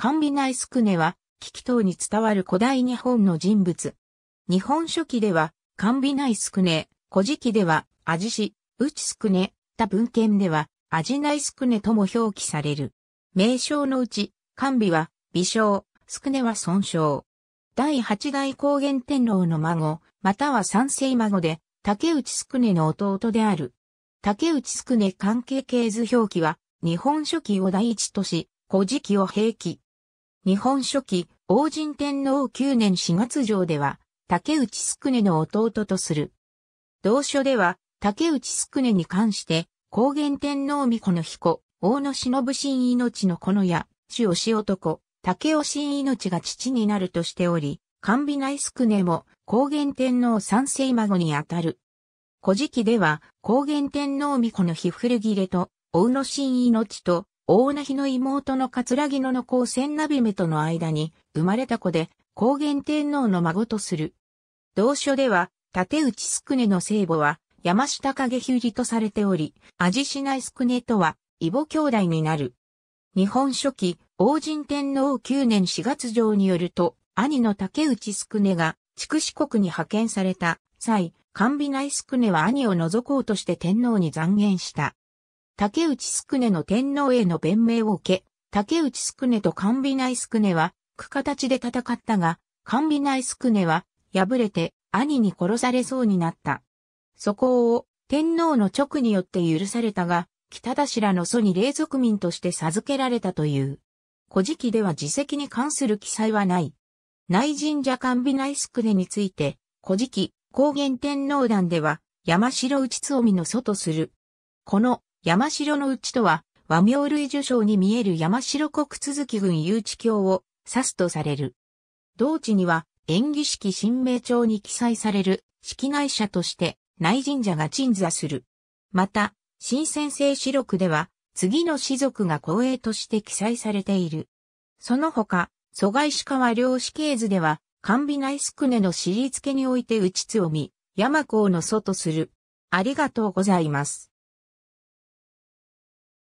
カンビナイスクネは、危機等に伝わる古代日本の人物。日本書紀では、カンビナイスクネ、古事記では、アジシ、ウチスクネ、他文献では、アジナイスクネとも表記される。名称のうち、カンビは、微笑、スクネは損傷。第八代高原天皇の孫、または三世孫で、竹内スクネの弟である。竹内スクネ関係系図表記は、日本書紀を第一とし、古事記を平記。日本書紀、王神天皇9年4月上では、竹内宿根の弟とする。同書では、竹内宿根に関して、高原天皇巫女の彦、大野忍信命の子のや、主押男、竹尾新命が父になるとしており、甘美内宿根も、高原天皇三世孫にあたる。古事記では、高原天皇巫女の日古切れと、大野新命と、大名の妹の桂木野の子を千鍋目との間に生まれた子で、高原天皇の孫とする。同書では、立内宿ねの聖母は、山下影ひゅりとされており、味しない宿ねとは、異母兄弟になる。日本書紀、王神天皇9年4月上によると、兄の竹内宿ねが、筑紫国に派遣された際、甘美内宿ねは兄を除こうとして天皇に残言した。竹内宿根の天皇への弁明を受け、竹内宿根と甘美内宿根は、区形で戦ったが、甘美内宿根は、敗れて、兄に殺されそうになった。そこを、天皇の直によって許されたが、北田氏らの祖に霊族民として授けられたという。古事記では自責に関する記載はない。内神社甘美内宿根について、古事記、高原天皇団では、山城内つおみの祖とする。この山城の内とは、和名類受賞に見える山城国続き軍誘致教を指すとされる。同地には、演技式神明帳に記載される、式内社として、内神社が鎮座する。また、新先生史録では、次の士族が公営として記載されている。その他、蘇外石川漁師系図では、甘美内宿根の尻付けにおいて内津を見、山港の祖とする。ありがとうございます。